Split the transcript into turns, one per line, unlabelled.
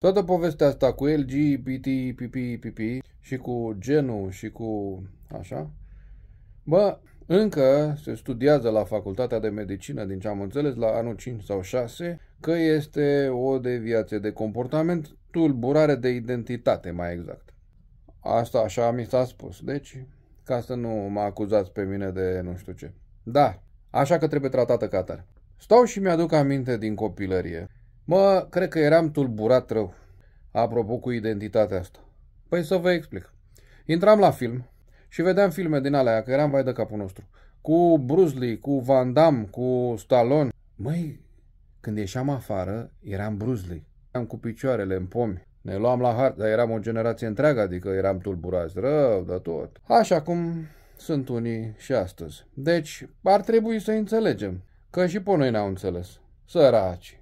Toată povestea asta cu LGBT, PP, PP și cu genul și cu așa, bă, încă se studiază la Facultatea de Medicină, din ce am înțeles, la anul 5 sau 6, că este o deviație de comportament, tulburare de identitate, mai exact. Asta așa mi s-a spus, deci, ca să nu mă acuzați pe mine de nu știu ce. Da, așa că trebuie tratată ca atare. Stau și mi-aduc aminte din copilărie Mă, cred că eram tulburat rău, apropo cu identitatea asta. Păi să vă explic. Intram la film și vedeam filme din alea, că eram vai de capul nostru. Cu Bruce Lee, cu Van Damme, cu Stallone. Măi, când ieșeam afară, eram Bruce Lee. Eram cu picioarele în pomi. Ne luam la hart, dar eram o generație întreagă, adică eram tulburați rău de tot. Așa cum sunt unii și astăzi. Deci, ar trebui să înțelegem, că și pe noi ne-au înțeles. Săraci.